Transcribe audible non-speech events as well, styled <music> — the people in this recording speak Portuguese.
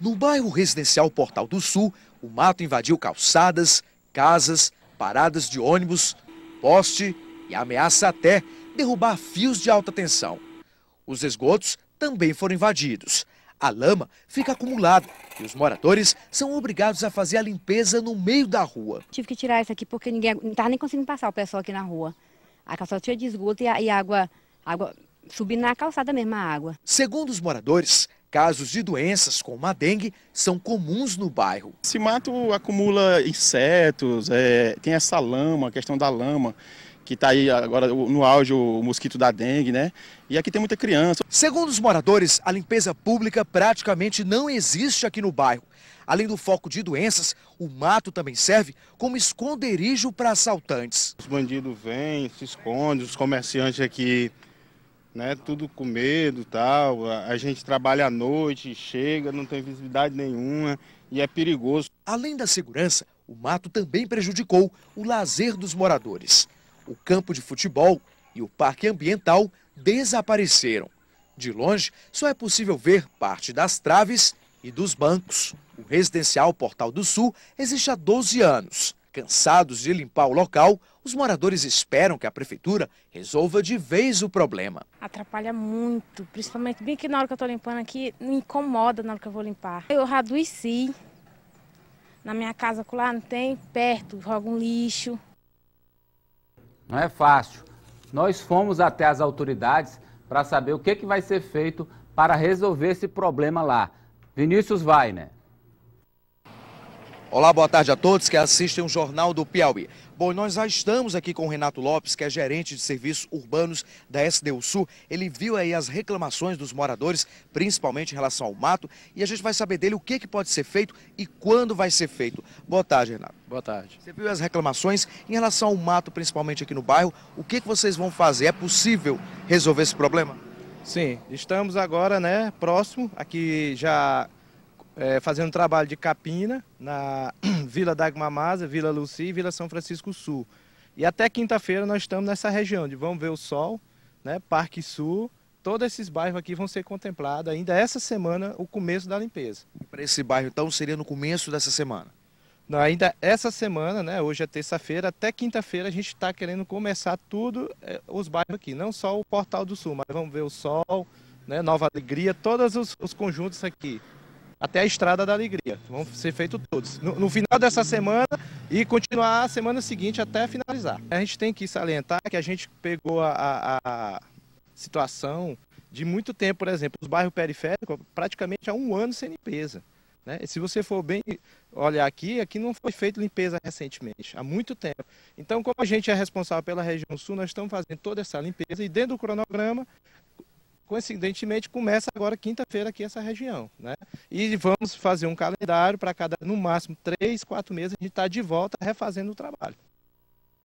No bairro residencial Portal do Sul, o mato invadiu calçadas, casas, paradas de ônibus, poste e ameaça até derrubar fios de alta tensão. Os esgotos também foram invadidos. A lama fica acumulada e os moradores são obrigados a fazer a limpeza no meio da rua. Tive que tirar isso aqui porque ninguém não estava nem conseguindo passar o pessoal aqui na rua. A calçada tinha de esgoto e, a, e água, água subindo na calçada mesmo a água. Segundo os moradores, Casos de doenças como a dengue são comuns no bairro. Esse mato acumula insetos, é, tem essa lama, a questão da lama, que está aí agora no auge o mosquito da dengue, né? E aqui tem muita criança. Segundo os moradores, a limpeza pública praticamente não existe aqui no bairro. Além do foco de doenças, o mato também serve como esconderijo para assaltantes. Os bandidos vêm, se escondem, os comerciantes aqui né? Tudo com medo tal. A gente trabalha à noite, chega, não tem visibilidade nenhuma e é perigoso. Além da segurança, o mato também prejudicou o lazer dos moradores. O campo de futebol e o parque ambiental desapareceram. De longe, só é possível ver parte das traves e dos bancos. O residencial Portal do Sul existe há 12 anos. Cansados de limpar o local, os moradores esperam que a prefeitura resolva de vez o problema. Atrapalha muito, principalmente bem que na hora que eu estou limpando aqui, me incomoda na hora que eu vou limpar. Eu raduici. Na minha casa lá não tem, perto, joga um lixo. Não é fácil. Nós fomos até as autoridades para saber o que, que vai ser feito para resolver esse problema lá. Vinícius vai, né? Olá, boa tarde a todos que assistem o Jornal do Piauí. Bom, nós já estamos aqui com o Renato Lopes, que é gerente de serviços urbanos da SDU Sul. Ele viu aí as reclamações dos moradores, principalmente em relação ao mato, e a gente vai saber dele o que, que pode ser feito e quando vai ser feito. Boa tarde, Renato. Boa tarde. Você viu as reclamações em relação ao mato, principalmente aqui no bairro. O que, que vocês vão fazer? É possível resolver esse problema? Sim, estamos agora, né, próximo, aqui já é, fazendo trabalho de capina na <clears throat> Vila Dagma Maza, Vila Luci e Vila São Francisco Sul. E até quinta-feira nós estamos nessa região de Vamos Ver o Sol, né, Parque Sul, todos esses bairros aqui vão ser contemplados ainda essa semana, o começo da limpeza. Para esse bairro, então, seria no começo dessa semana? Não, ainda essa semana, né, hoje é terça-feira, até quinta-feira a gente está querendo começar tudo é, os bairros aqui, não só o Portal do Sul, mas vamos ver o Sol, né, Nova Alegria, todos os, os conjuntos aqui até a Estrada da Alegria. Vão ser feitos todos. No, no, final dessa semana e continuar a semana seguinte até finalizar. A gente tem que salientar que a gente pegou a, a, a situação de muito tempo, por exemplo, os bairros periféricos praticamente há um ano sem limpeza. Né? Se você for bem olhar aqui, aqui não foi feita limpeza recentemente, há muito tempo. Então, como a gente é responsável pela região sul, nós estamos fazendo toda essa limpeza e dentro do cronograma, coincidentemente, começa agora quinta-feira aqui essa região. Né? E vamos fazer um calendário para cada, no máximo, três, quatro meses, a gente está de volta refazendo o trabalho.